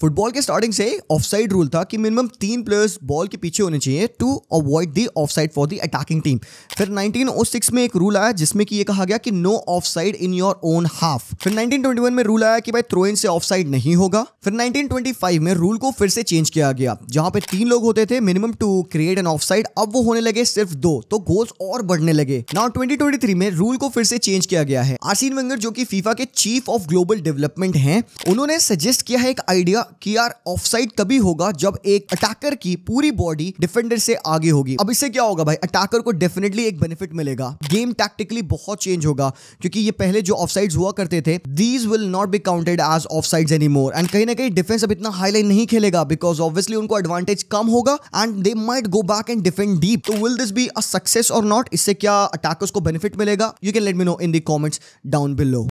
football के starting से offside rule था कि मिनिमम तीन प्लेयर्स बॉल के पीछे होने चाहिए to avoid the offside for the attacking team फिर 1906 में एक रूल आया जिसमें कि ये कहा गया कि no offside in your own half फिर 1921 में रूल आया कि भाई थ्रो इन से ऑफसाइड नहीं होगा फिर 1925 में रूल को फिर से चेंज किया गया जहां पे तीन लोग होते थे minimum to create an offside अब वो होने लगे सिर्फ दो तो गोल्स और बढ़ने लगे नाउ 2023 में रूल को फिर से चेंज किया गया है आरसीन वेंगर जो कि फीफा के चीफ ऑफ ग्लोबल डेवलपमेंट हैं उन्होंने सजेस्ट किया है एक आइडिया कि यार ऑफसाइड तभी होगा जब एक अटैकर की पूरी बॉडी डिफेंडर से आगे होगी अब इससे क्या होगा भाई अटैकर को डेफिनेटली एक बेनिफिट मिलेगा गेम टैक्टिकली बहुत चेंज होगा क्योंकि ये पहले जो ऑफसाइड हुआ करते थे these will not be counted as offside any more and कहीं ना कहीं डिफेंस अब इतना हाईलाइन नहीं खेलेगा बिकॉज ऑब्वियसली उनको एडवांटेज कम होगा and they might go back and defend deep तो will this be a success or not इससे क्या अटैकर्स को बेनिफिट मिलेगा you can let me know in the comments down below